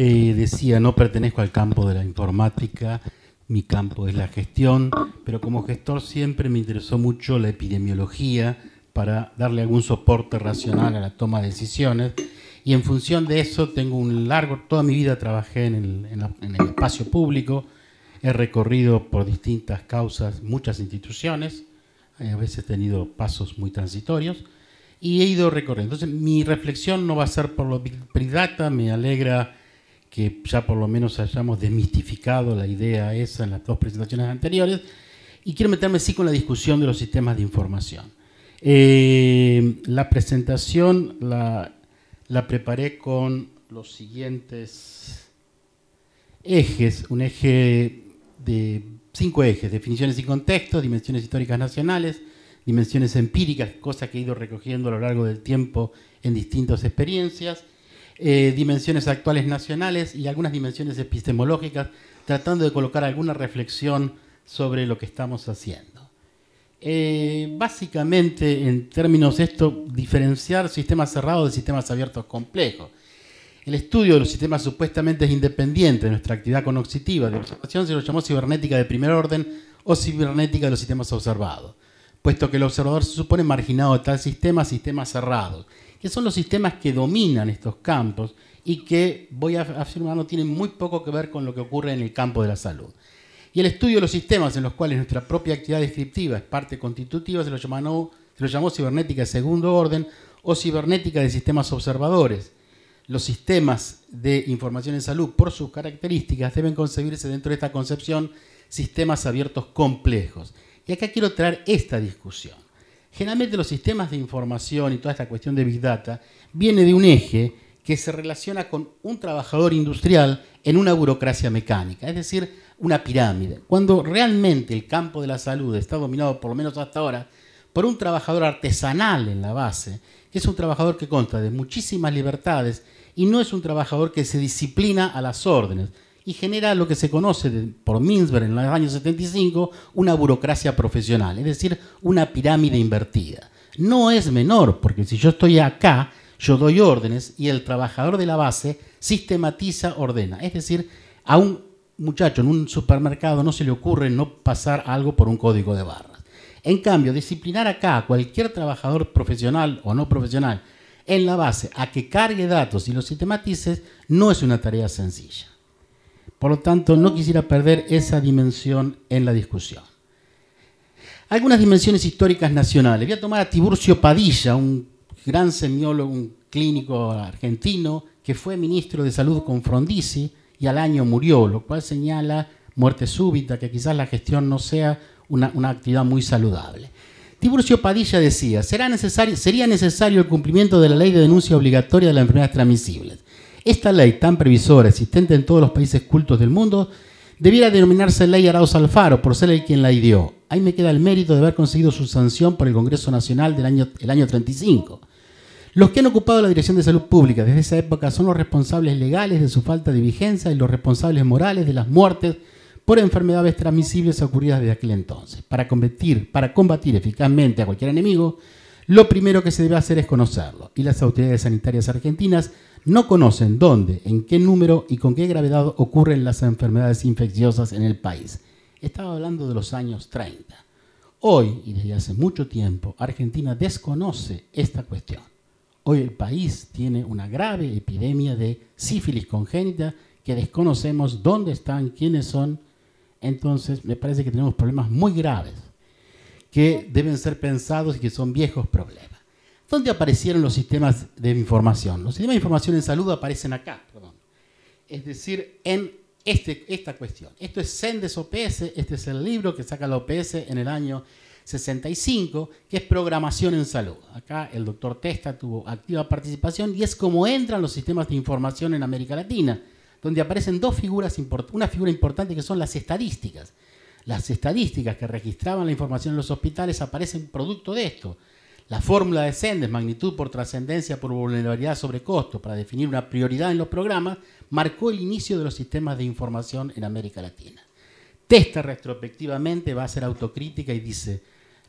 Eh, decía, no pertenezco al campo de la informática, mi campo es la gestión, pero como gestor siempre me interesó mucho la epidemiología para darle algún soporte racional a la toma de decisiones. Y en función de eso tengo un largo, toda mi vida trabajé en el, espacio público, he recorrido por distintas causas muchas instituciones, eh, a veces he tenido pasos muy transitorios, y he ido recorriendo. Entonces mi reflexión no va a ser por lo Big me alegra que ya por lo menos hayamos desmistificado la idea esa en las dos presentaciones anteriores, y quiero meterme sí con la discusión de los sistemas de información. Eh, la presentación la, la preparé con los siguientes ejes, un eje de cinco ejes, definiciones y contextos, dimensiones históricas nacionales, dimensiones empíricas, cosas que he ido recogiendo a lo largo del tiempo en distintas experiencias, eh, dimensiones actuales nacionales y algunas dimensiones epistemológicas, tratando de colocar alguna reflexión sobre lo que estamos haciendo. Eh, básicamente, en términos de esto, diferenciar sistemas cerrados de sistemas abiertos complejos. El estudio de los sistemas supuestamente independientes de nuestra actividad cognoscitiva de observación se lo llamó cibernética de primer orden o cibernética de los sistemas observados, puesto que el observador se supone marginado de tal sistema, sistema cerrado que son los sistemas que dominan estos campos y que, voy a afirmar, no tienen muy poco que ver con lo que ocurre en el campo de la salud. Y el estudio de los sistemas en los cuales nuestra propia actividad descriptiva es parte constitutiva se lo llamó, se lo cibernética de segundo orden o cibernética de sistemas observadores. Los sistemas de información en salud, por sus características, deben concebirse dentro de esta concepción sistemas abiertos complejos. Y acá quiero traer esta discusión. Generalmente los sistemas de información y toda esta cuestión de Big Data viene de un eje que se relaciona con un trabajador industrial en una burocracia mecánica, es decir, una pirámide. Cuando realmente el campo de la salud está dominado, por lo menos hasta ahora, por un trabajador artesanal en la base, que es un trabajador que consta de muchísimas libertades y no es un trabajador que se disciplina a las órdenes, y genera lo que se conoce por minsberg en los años 75 una burocracia profesional, es decir, una pirámide invertida. No es menor, porque si yo estoy acá, yo doy órdenes y el trabajador de la base sistematiza, ordena. Es decir, a un muchacho en un supermercado no se le ocurre no pasar algo por un código de barras. En cambio, disciplinar acá a cualquier trabajador profesional o no profesional en la base a que cargue datos y los sistematices no es una tarea sencilla. Por lo tanto, no quisiera perder esa dimensión en la discusión. Algunas dimensiones históricas nacionales. Voy a tomar a Tiburcio Padilla, un gran semiólogo, un clínico argentino, que fue ministro de Salud con Frondizi y al año murió, lo cual señala muerte súbita, que quizás la gestión no sea una, una actividad muy saludable. Tiburcio Padilla decía, Será necesario, sería necesario el cumplimiento de la ley de denuncia obligatoria de las enfermedades transmisibles esta ley tan previsora, existente en todos los países cultos del mundo, debiera denominarse Ley Arauz Alfaro, por ser el quien la ideó. Ahí me queda el mérito de haber conseguido su sanción por el Congreso Nacional del año, año 35. Los que han ocupado la Dirección de Salud Pública desde esa época son los responsables legales de su falta de vigencia y los responsables morales de las muertes por enfermedades transmisibles ocurridas desde aquel entonces. para combatir eficazmente a cualquier enemigo, lo primero que se debe hacer es conocerlo, y las autoridades sanitarias argentinas no conocen dónde, en qué número y con qué gravedad ocurren las enfermedades infecciosas en el país. Estaba hablando de los años 30. Hoy, y desde hace mucho tiempo, Argentina desconoce esta cuestión. Hoy el país tiene una grave epidemia de sífilis congénita que desconocemos dónde están, quiénes son. Entonces, me parece que tenemos problemas muy graves que deben ser pensados y que son viejos problemas. ¿Dónde aparecieron los sistemas de información? Los sistemas de información en salud aparecen acá, perdón. Es decir, en este, esta cuestión. Esto es Sendes OPS, este es el libro que saca la OPS en el año 65, que es programación en salud. Acá el doctor Testa tuvo activa participación y es como entran los sistemas de información en América Latina, donde aparecen dos figuras, una figura importante que son las estadísticas. Las estadísticas que registraban la información en los hospitales aparecen producto de esto la fórmula de Sendes, magnitud por trascendencia por vulnerabilidad sobre costo, para definir una prioridad en los programas, marcó el inicio de los sistemas de información en América Latina. Testa retrospectivamente va a ser autocrítica y dice,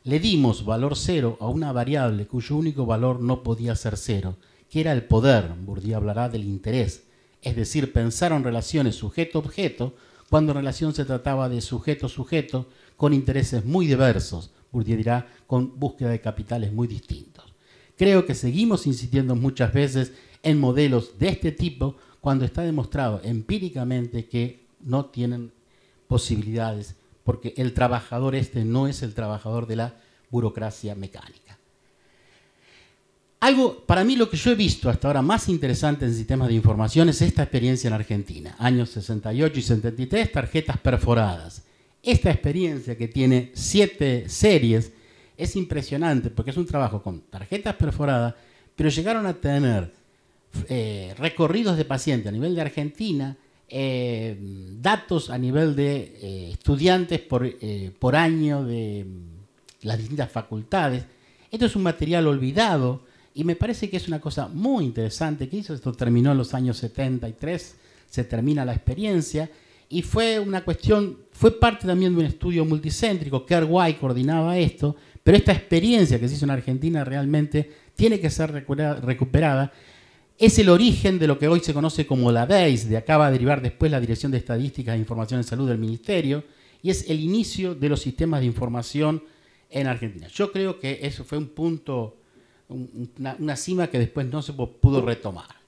le dimos valor cero a una variable cuyo único valor no podía ser cero, que era el poder, Bourdieu hablará del interés, es decir, pensaron relaciones sujeto-objeto cuando en relación se trataba de sujeto-sujeto con intereses muy diversos, dirá, con búsqueda de capitales muy distintos. Creo que seguimos insistiendo muchas veces en modelos de este tipo cuando está demostrado empíricamente que no tienen posibilidades, porque el trabajador este no es el trabajador de la burocracia mecánica. Algo, para mí lo que yo he visto hasta ahora más interesante en sistemas de información es esta experiencia en Argentina, años 68 y 73, tarjetas perforadas. Esta experiencia que tiene siete series es impresionante porque es un trabajo con tarjetas perforadas, pero llegaron a tener eh, recorridos de pacientes a nivel de Argentina, eh, datos a nivel de eh, estudiantes por, año de mm, las distintas facultades. Esto es un material olvidado y me parece que es una cosa muy interesante que hizo. Esto terminó en los años 73, se termina la experiencia y fue una cuestión, fue parte también de un estudio multicéntrico, que coordinaba esto, pero esta experiencia que se hizo en Argentina realmente tiene que ser recuperada. Es el origen de lo que hoy se conoce como la DEIS, de acá va a derivar después la Dirección de Estadísticas e Información en Salud del Ministerio, y es el inicio de los sistemas de información en Argentina. Yo creo que eso fue un punto, una cima que después no se pudo retomar.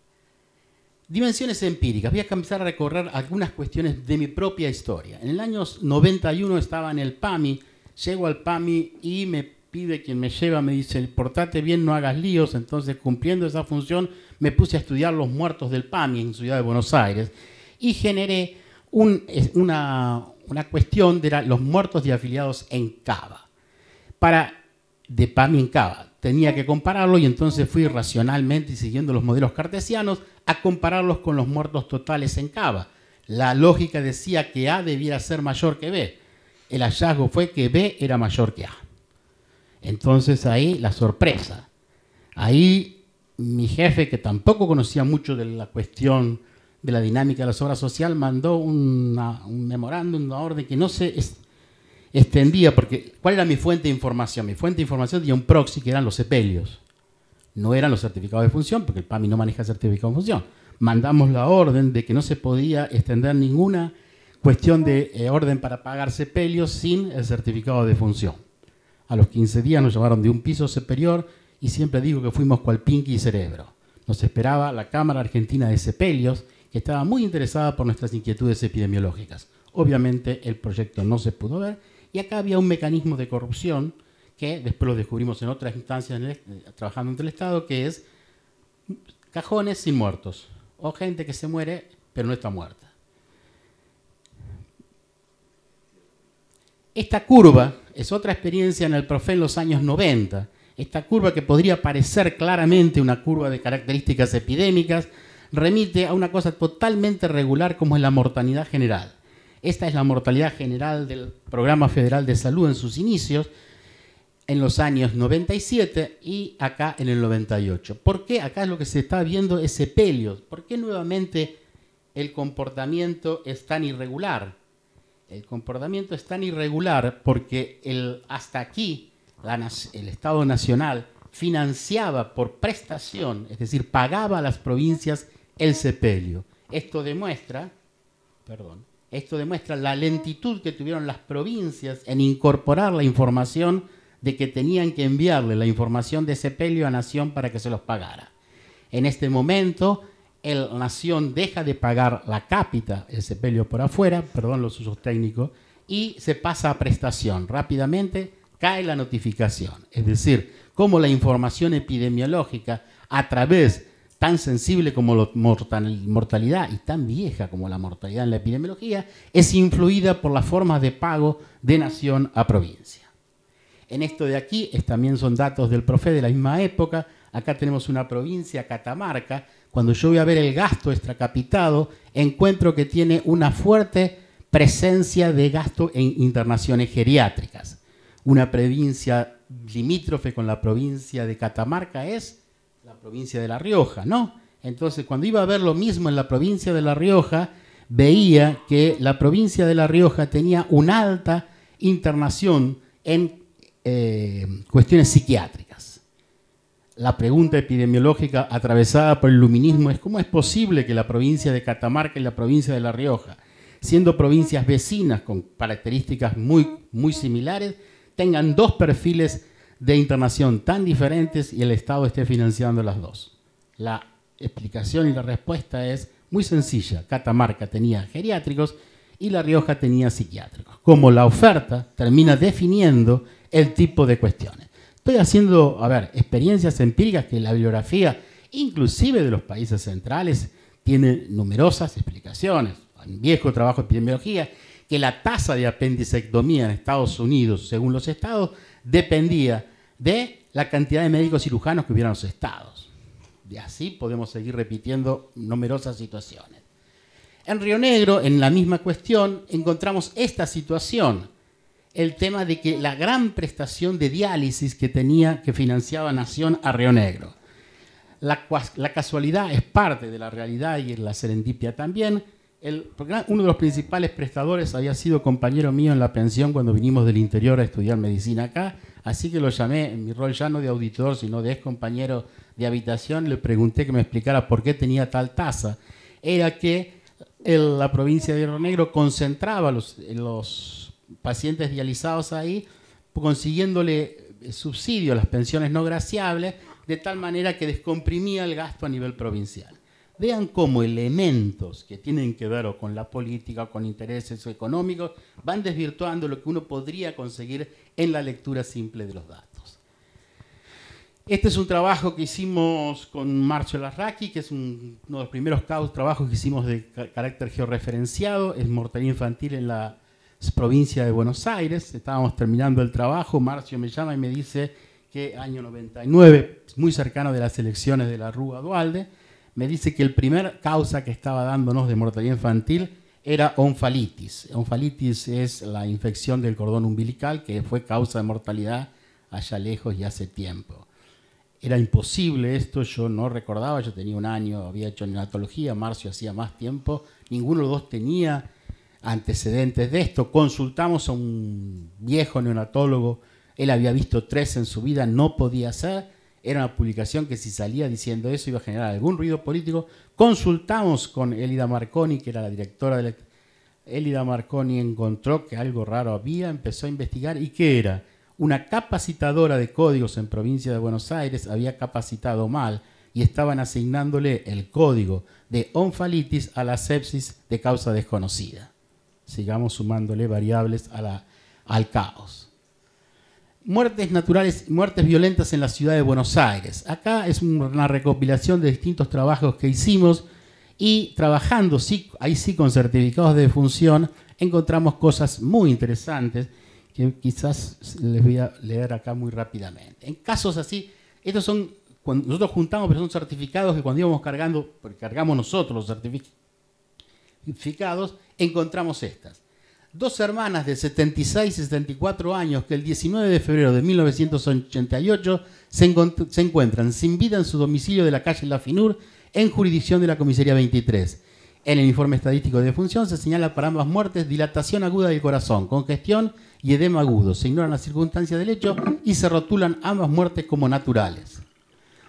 Dimensiones empíricas. Voy a empezar a recorrer algunas cuestiones de mi propia historia. En el año 91 estaba en el PAMI, llego al PAMI y me pide quien me lleva, me dice, portate bien, no hagas líos. Entonces, cumpliendo esa función, me puse a estudiar los muertos del PAMI en Ciudad de Buenos Aires y generé una, una, cuestión de los muertos de afiliados en Cava. Para, de PAMI en Cava tenía que compararlo y entonces fui racionalmente y siguiendo los modelos cartesianos a compararlos con los muertos totales en Cava. La lógica decía que A debía ser mayor que B. El hallazgo fue que B era mayor que A. Entonces ahí la sorpresa. Ahí mi jefe, que tampoco conocía mucho de la cuestión de la dinámica de la obras social, mandó un memorándum, de orden que no se, extendía, porque ¿cuál era mi fuente de información? Mi fuente de información tenía un proxy que eran los sepelios. No eran los certificados de función, porque el PAMI no maneja certificados de función. Mandamos la orden de que no se podía extender ninguna cuestión de eh, orden para pagar sepelios sin el certificado de función. A los 15 días nos llevaron de un piso superior y siempre digo que fuimos cual pinky y cerebro. Nos esperaba la Cámara Argentina de Sepelios, que estaba muy interesada por nuestras inquietudes epidemiológicas. Obviamente el proyecto no se pudo ver y acá había un mecanismo de corrupción que después lo descubrimos en otras instancias eh, trabajando entre el Estado, que es cajones sin muertos o gente que se muere pero no está muerta. Esta curva es otra experiencia en el profe en los años 90. Esta curva que podría parecer claramente una curva de características epidémicas remite a una cosa totalmente regular como es la mortalidad general. Esta es la mortalidad general del Programa Federal de Salud en sus inicios, en los años 97 y acá en el 98. ¿Por qué acá es lo que se está viendo es sepelio. ¿Por qué nuevamente el comportamiento es tan irregular? El comportamiento es tan irregular porque hasta aquí el Estado Nacional financiaba por prestación, es decir, pagaba a las provincias el sepelio. Esto demuestra, perdón, esto demuestra la lentitud que tuvieron las provincias en incorporar la información de que tenían que enviarle la información de sepelio a Nación para que se los pagara. En este momento, el Nación deja de pagar la cápita, el sepelio por afuera, perdón los usos técnicos, y se pasa a prestación. Rápidamente cae la notificación. Es decir, como la información epidemiológica a través tan sensible como la mortalidad y tan vieja como la mortalidad en la epidemiología, es influida por las formas de pago de nación a provincia. En esto de aquí también son datos del profe de la misma época. Acá tenemos una provincia, Catamarca. Cuando yo voy a ver el gasto extracapitado, encuentro que tiene una fuerte presencia de gasto en internaciones geriátricas. Una provincia limítrofe con la provincia de Catamarca es provincia de La Rioja, ¿no? Entonces, cuando iba a ver lo mismo en la provincia de La Rioja, veía que la provincia de La Rioja tenía una alta internación en eh, cuestiones psiquiátricas. La pregunta epidemiológica atravesada por el luminismo es cómo es posible que la provincia de Catamarca y la provincia de La Rioja, siendo provincias vecinas con características muy, muy similares, tengan dos perfiles de internación tan diferentes y el Estado esté financiando las dos. La explicación y la respuesta es muy sencilla. Catamarca tenía geriátricos y La Rioja tenía psiquiátricos. Como la oferta termina definiendo el tipo de cuestiones. Estoy haciendo, a ver, experiencias empíricas que la bibliografía, inclusive de los países centrales, tiene numerosas explicaciones. Un viejo trabajo de epidemiología que la tasa de apendicectomía en Estados Unidos, según los estados, dependía de la cantidad de médicos cirujanos que hubieran los estados. Y así podemos seguir repitiendo numerosas situaciones. En Río Negro, en la misma cuestión, encontramos esta situación, el tema de que la gran prestación de diálisis que tenía, que financiaba Nación a Río Negro. La, casualidad es parte de la realidad y la serendipia también. uno de los principales prestadores había sido compañero mío en la pensión cuando vinimos del interior a estudiar medicina acá, Así que lo llamé en mi rol ya no de auditor, sino de ex compañero de habitación. Le pregunté que me explicara por qué tenía tal tasa. Era que la provincia de Río Negro concentraba los, los pacientes dializados ahí, consiguiéndole eh, subsidio a las pensiones no graciables, de tal manera que descomprimía el gasto a nivel provincial vean cómo elementos que tienen que ver con la política, con intereses económicos, van desvirtuando lo que uno podría conseguir en la lectura simple de los datos. Este es un trabajo que hicimos con Marcio Larraqui, que es uno de los primeros trabajos que hicimos de carácter georreferenciado, es mortalidad infantil en la provincia de Buenos Aires. Estábamos terminando el trabajo, Marcio me llama y me dice que año 99, muy cercano de las elecciones de la Rúa Dualde, me dice que el primer causa que estaba dándonos de mortalidad infantil era onfalitis. Onfalitis es la infección del cordón umbilical que fue causa de mortalidad allá lejos y hace tiempo. Era imposible esto, yo no recordaba, yo tenía un año, había hecho neonatología, Marcio hacía más tiempo, ninguno de los dos tenía antecedentes de esto. Consultamos a un viejo neonatólogo, él había visto tres en su vida, no podía ser, era una publicación que si salía diciendo eso iba a generar algún ruido político. Consultamos con Elida Marconi, que era la directora de la... Elida Marconi encontró que algo raro había, empezó a investigar y ¿qué era? Una capacitadora de códigos en provincia de Buenos Aires había capacitado mal y estaban asignándole el código de onfalitis a la sepsis de causa desconocida. Sigamos sumándole variables a al caos muertes naturales, y muertes violentas en la ciudad de Buenos Aires. Acá es una recopilación de distintos trabajos que hicimos y trabajando, sí, ahí sí, con certificados de defunción, encontramos cosas muy interesantes que quizás les voy a leer acá muy rápidamente. En casos así, estos son, cuando nosotros juntamos, pero son certificados que cuando íbamos cargando, porque cargamos nosotros los certificados, encontramos estas dos hermanas de 76 y 74 años que el 19 de febrero de 1988 se, encuentran sin vida en su domicilio de la calle La Finur, en jurisdicción de la comisaría 23. En el informe estadístico de defunción se señala para ambas muertes dilatación aguda del corazón, congestión y edema agudo. Se ignoran las circunstancias del hecho y se rotulan ambas muertes como naturales.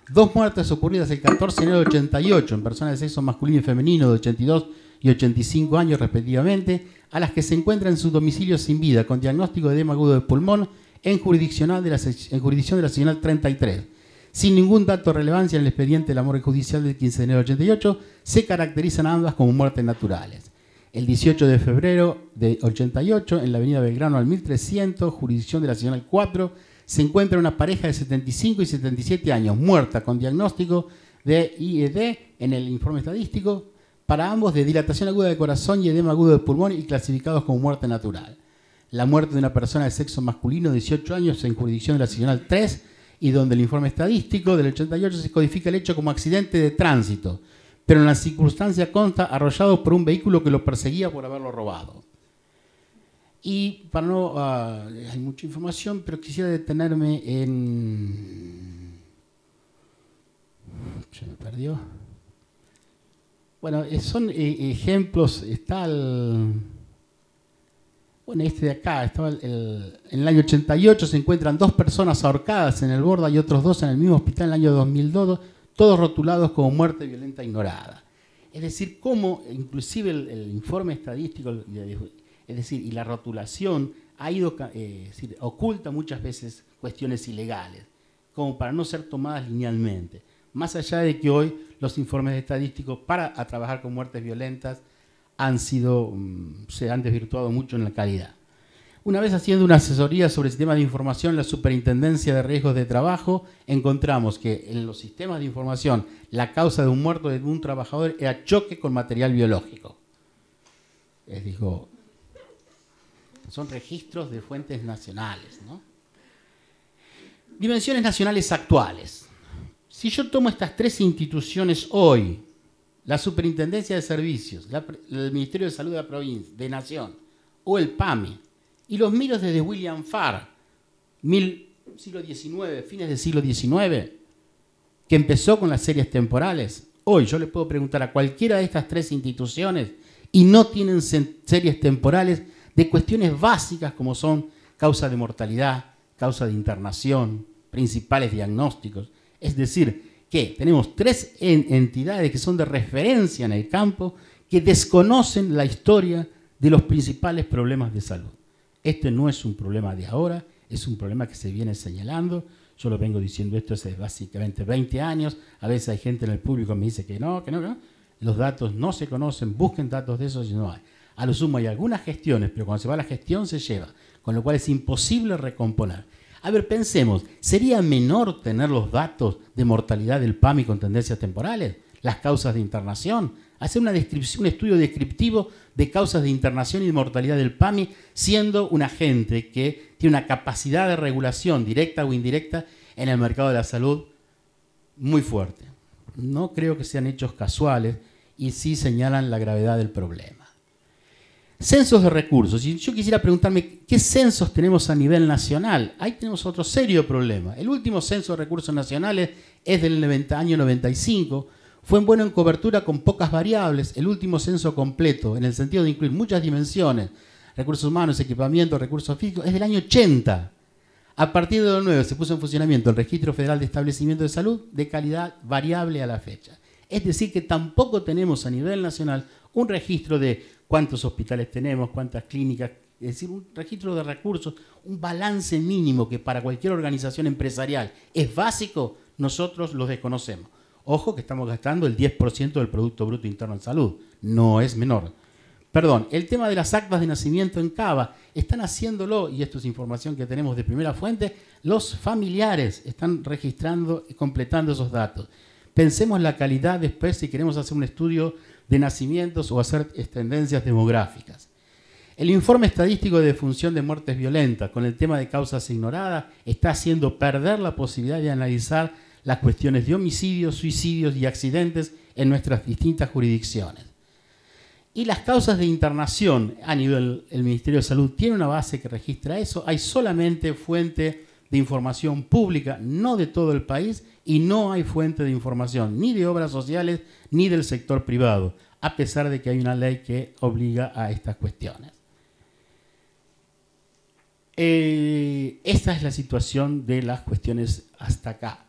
Dos muertes ocurridas el 14 de enero de 88 en personas de sexo masculino y femenino de 82 y 85 años respectivamente, a las que se encuentran en su domicilio sin vida con diagnóstico de edema agudo de pulmón en, jurisdiccional de jurisdicción de la señal 33. Sin ningún dato de relevancia en el expediente de la muerte judicial del 15 de enero de 88, se caracterizan ambas como muertes naturales. El 18 de febrero de 88, en la avenida Belgrano al 1300, jurisdicción de la señal 4, se encuentra una pareja de 75 y 77 años muerta con diagnóstico de IED en el informe estadístico, para ambos de dilatación aguda de corazón y edema agudo de pulmón y clasificados como muerte natural. La muerte de una persona de sexo masculino de 18 años en jurisdicción de la seccional 3 y donde el informe estadístico del 88 se codifica el hecho como accidente de tránsito, pero en la circunstancia consta arrollado por un vehículo que lo perseguía por haberlo robado. Y para no, ah, hay mucha información, pero quisiera detenerme en... Se me perdió. Bueno, eh, son eh, ejemplos, está el... Bueno, este de acá, estaba en el año 88 se encuentran dos personas ahorcadas en el Borda y otros dos en el mismo hospital en el año 2002, todos rotulados como muerte violenta e ignorada. Es decir, cómo inclusive el informe estadístico, es decir, y la rotulación ha ido, eh, oculta muchas veces cuestiones ilegales, como para no ser tomadas linealmente. Más allá de que hoy los informes estadísticos para trabajar con muertes violentas han sido, mm, se han desvirtuado mucho en la calidad. Una vez haciendo una asesoría sobre el sistema de información en la Superintendencia de Riesgos de Trabajo, encontramos que en los sistemas de información la causa de un muerto de un trabajador era choque con material biológico. Les digo, son registros de fuentes nacionales. Dimensiones nacionales actuales. Si yo tomo estas tres instituciones hoy, la Superintendencia de Servicios, el Ministerio de Salud de la Provincia, de Nación, o el PAMI, y los miro desde William Farr, mil, siglo XIX, fines del siglo XIX, que empezó con las series temporales, hoy yo le puedo preguntar a cualquiera de estas tres instituciones y no tienen series temporales de cuestiones básicas como son causa de mortalidad, causa de internación, principales diagnósticos. Es decir, que tenemos tres entidades que son de referencia en el campo que desconocen la historia de los principales problemas de salud. Este no es un problema de ahora, es un problema que se viene señalando. Yo lo vengo diciendo esto hace básicamente 20 años. A veces hay gente en el público que me dice que no, que no, que no. Los datos no se conocen, busquen datos de eso y no hay. A lo sumo hay algunas gestiones, pero cuando se va la gestión se lleva, con lo cual es imposible recomponer. A ver, pensemos, ¿sería menor tener los datos de mortalidad del PAMI con tendencias temporales? ¿Las causas de internación? Hacer una descripción, un estudio descriptivo de causas de internación y mortalidad del PAMI, siendo un agente que tiene una capacidad de regulación directa o indirecta en el mercado de la salud muy fuerte. No creo que sean hechos casuales y sí señalan la gravedad del problema. Censos de recursos. Y yo quisiera preguntarme, ¿qué censos tenemos a nivel nacional? Ahí tenemos otro serio problema. El último censo de recursos nacionales es del año 95. Fue en bueno en cobertura con pocas variables. El último censo completo, en el sentido de incluir muchas dimensiones, recursos humanos, equipamiento, recursos físicos, es del año 80. A partir de 2009 se puso en funcionamiento el Registro Federal de Establecimiento de Salud de calidad variable a la fecha. Es decir, que tampoco tenemos a nivel nacional un registro de cuántos hospitales tenemos, cuántas clínicas, es decir, un registro de recursos, un balance mínimo que para cualquier organización empresarial es básico, nosotros los desconocemos. Ojo que estamos gastando el 10% del Producto Bruto Interno en Salud, no es menor. Perdón, el tema de las actas de nacimiento en Cava, están haciéndolo, y esto es información que tenemos de primera fuente, los familiares están registrando y completando esos datos pensemos la calidad después si queremos hacer un estudio de nacimientos o hacer eh, tendencias demográficas. El informe estadístico de función de muertes violentas con el tema de causas ignoradas está haciendo perder la posibilidad de analizar las cuestiones de homicidios, suicidios y accidentes en nuestras distintas jurisdicciones. Y las causas de internación a nivel del Ministerio de Salud tiene una base que registra eso. Hay solamente fuente de información pública, no de todo el país, y no hay fuente de información, ni de obras sociales, ni del sector privado, a pesar de que hay una ley que obliga a estas cuestiones. Eh, esta es la situación de las cuestiones hasta acá.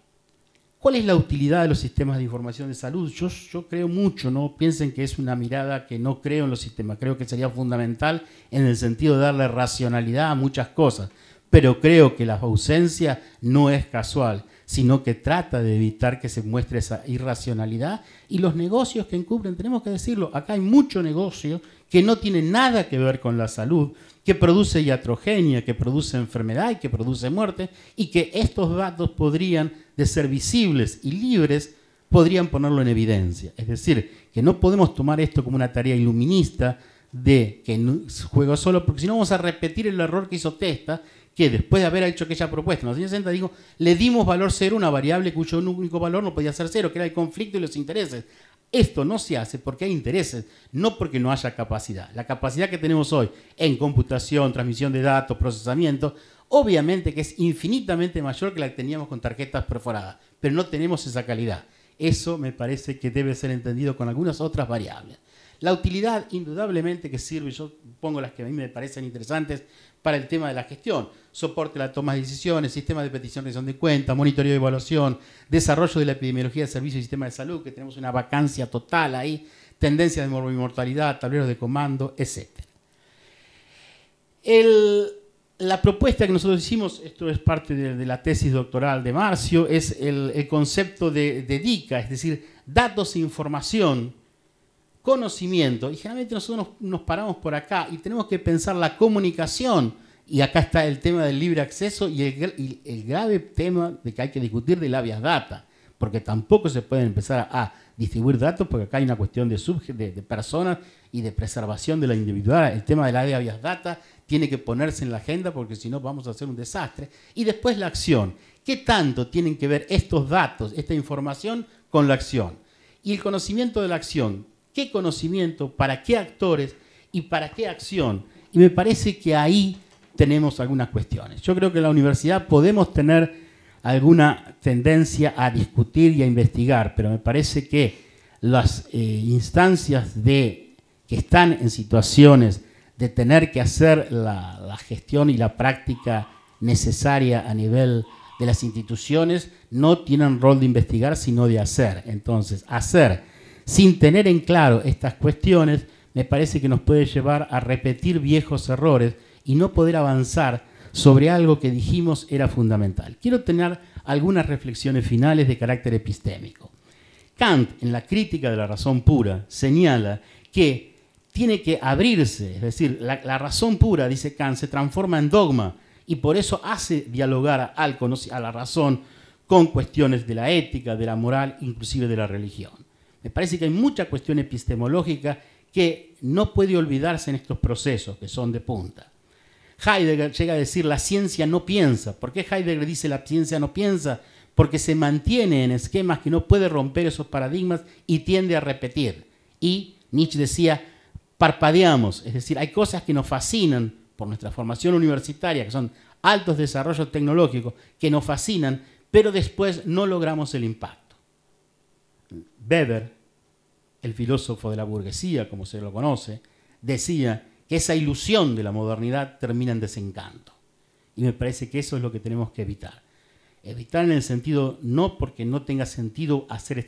¿Cuál es la utilidad de los sistemas de información de salud? Yo, yo, creo mucho, no piensen que es una mirada que no creo en los sistemas, creo que sería fundamental en el sentido de darle racionalidad a muchas cosas pero creo que la ausencia no es casual, sino que trata de evitar que se muestre esa irracionalidad. Y los negocios que encubren, tenemos que decirlo, acá hay mucho negocio que no tiene nada que ver con la salud, que produce iatrogenia, que produce enfermedad y que produce muerte, y que estos datos podrían, de ser visibles y libres, podrían ponerlo en evidencia. Es decir, que no podemos tomar esto como una tarea iluminista de que juega juego solo, porque si no vamos a repetir el error que hizo Testa, que después de haber hecho aquella propuesta en los años 60 dijo, le dimos valor cero a una variable cuyo único valor no podía ser cero, que era el conflicto y los intereses. Esto no se hace porque hay intereses, no porque no haya capacidad. La capacidad que tenemos hoy en computación, transmisión de datos, procesamiento, obviamente que es infinitamente mayor que la que teníamos con tarjetas perforadas, pero no tenemos esa calidad. Eso me parece que debe ser entendido con algunas otras variables. La utilidad, indudablemente, que sirve, yo pongo las que a mí me parecen interesantes para el tema de la gestión. Soporte a la toma de decisiones, sistema de petición de de cuenta, monitoreo de evaluación, desarrollo de la epidemiología de servicios y sistema de salud, que tenemos una vacancia total ahí, tendencia de mortalidad, tableros de comando, etc. la propuesta que nosotros hicimos, esto es parte de, la tesis doctoral de Marcio, es el, concepto de DICA, es decir, datos e información conocimiento. Y generalmente nosotros nos, paramos por acá y tenemos que pensar la comunicación. Y acá está el tema del libre acceso y el, grave tema de que hay que discutir de la data, porque tampoco se pueden empezar a, distribuir datos, porque acá hay una cuestión de, de, personas y de preservación de la individualidad. El tema de la data tiene que ponerse en la agenda, porque si no vamos a hacer un desastre. Y después la acción. ¿Qué tanto tienen que ver estos datos, esta información, con la acción? Y el conocimiento de la acción qué conocimiento, para qué actores y para qué acción. Y me parece que ahí tenemos algunas cuestiones. Yo creo que en la universidad podemos tener alguna tendencia a discutir y a investigar, pero me parece que las eh, instancias que están en situaciones de tener que hacer la, la gestión y la práctica necesaria a nivel de las instituciones no tienen rol de investigar, sino de hacer. Entonces, hacer sin tener en claro estas cuestiones, me parece que nos puede llevar a repetir viejos errores y no poder avanzar sobre algo que dijimos era fundamental. Quiero tener algunas reflexiones finales de carácter epistémico. Kant, en la crítica de la razón pura, señala que tiene que abrirse, es decir, la, razón pura, dice Kant, se transforma en dogma y por eso hace dialogar a la razón con cuestiones de la ética, de la moral, inclusive de la religión. Me parece que hay mucha cuestión epistemológica que no puede olvidarse en estos procesos que son de punta. Heidegger llega a decir la ciencia no piensa. ¿Por qué Heidegger dice la ciencia no piensa? Porque se mantiene en esquemas que no puede romper esos paradigmas y tiende a repetir. Y Nietzsche decía, parpadeamos, es decir, hay cosas que nos fascinan por nuestra formación universitaria, que son altos desarrollos tecnológicos, que nos fascinan, pero después no logramos el impacto. Weber, el filósofo de la burguesía, como se lo conoce, decía que esa ilusión de la modernidad termina en desencanto. Y me parece que eso es lo que tenemos que evitar. Evitar en el sentido, no porque no tenga sentido hacer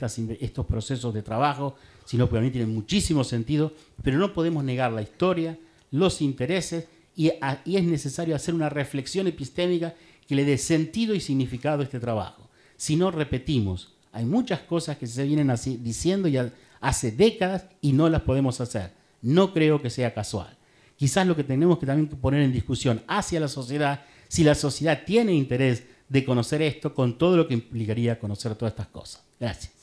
estos procesos de trabajo, sino porque a mí tienen muchísimo sentido, pero no podemos negar la historia, los intereses, y, y es necesario hacer una reflexión epistémica que le dé sentido y significado a este trabajo. Si no, repetimos, hay muchas cosas que se vienen así diciendo ya hace décadas y no las podemos hacer. No creo que sea casual. Quizás lo que tenemos que también poner en discusión hacia la sociedad, si la sociedad tiene interés de conocer esto, con todo lo que implicaría conocer todas estas cosas. Gracias.